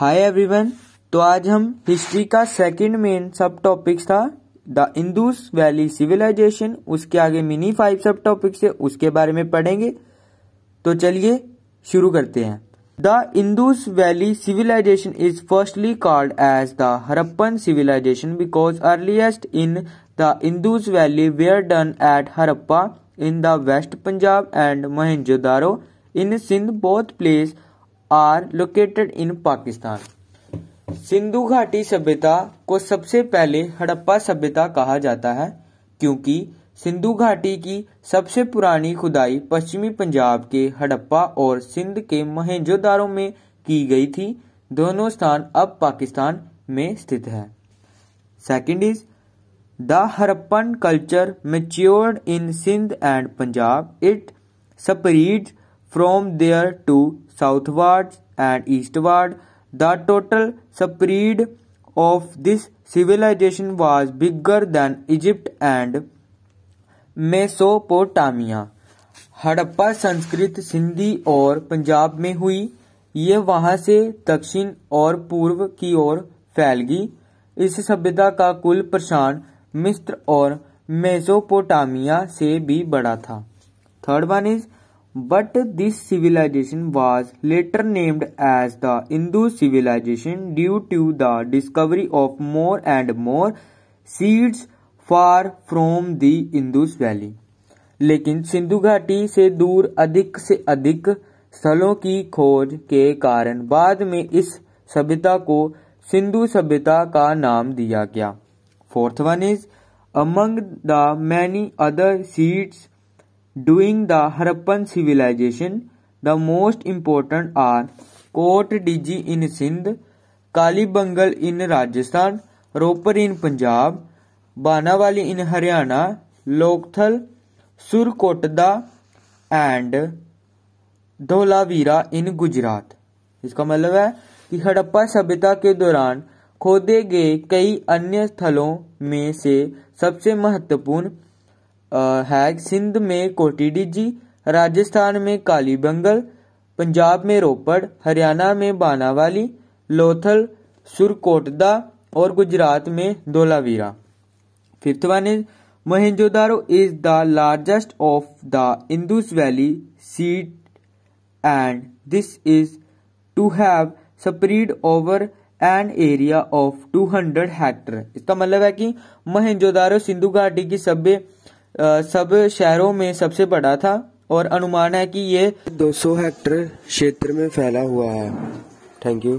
Hi everyone तो आज हम हिस्ट्री का सेकंड मेन सब टॉपिक्स था द इंदूस वैली सिविलाइजेशन उसके आगे मिनी फाइव सब टॉपिक्स है उसके बारे में पढ़ेंगे तो चलिए शुरू करते हैं the Indus valley civilization is firstly called as the Harappan civilization because earliest in the Indus valley were done at Harappa in the west Punjab and mohenjo in Sindh both place are located in Pakistan सिंधु घाटी सभ्यता को सबसे पहले हड़प्पा सभ्यता कहा जाता है क्योंकि सिंधु घाटी की सबसे पुरानी खुदाई पश्चिमी पंजाब के हड़प्पा और सिंध के महेंजोदारों में की गई थी दोनों स्थान अब पाकिस्तान में स्थित है second is the Harappan culture matured in Sindh and Punjab it spread from there to southwards and eastward. The total spread of this civilization was bigger than Egypt and mesopotamia Harappa संस्कृत सिंधी और पंजाब में हुई ये वहां से दक्षिण और पूर्व की ओर फैल गई इस सभ्यता का कुल प्रशान मिस्र और मेसोपोटामिया से भी बड़ा था third one is But this civilization was later named as the Hindu civilization due to the discovery of more and more seeds far from the Indus valley. लेकिन सिंधु घाटी से दूर अधिक से अधिक स्थलों की खोज के कारण बाद में इस सभ्यता को सिंधु सभ्यता का नाम दिया गया fourth one is among the many other seats during the Harappan civilization the most important are Kot Diji in Sindh Kalibangan in Rajasthan Ropar in Punjab Banawali in Haryana Lothal Surkotada and Dholavira in Gujarat इसका मतलब है कि हड़प्पा सभ्यता के दौरान खोदे गए कई अन्य स्थलों में से सबसे महत्वपूर्ण है सिंध में कोटिडीजी राजस्थान में काली बंगल पंजाब में रोपड़ हरियाणा में बानावाली लोथल सुरकोटदा और गुजरात में Dholavira fifth one is Mohenjodaro is the largest of the Indus valley site and this is to have spread over an area of 200 hectare इसका मतलब है कि महेंजोदारो सिंधु घाटी की सभ्य सब शहरों में सबसे बड़ा था और अनुमान है कि ये 200 हेक्टेयर क्षेत्र में फैला हुआ है थैंक यू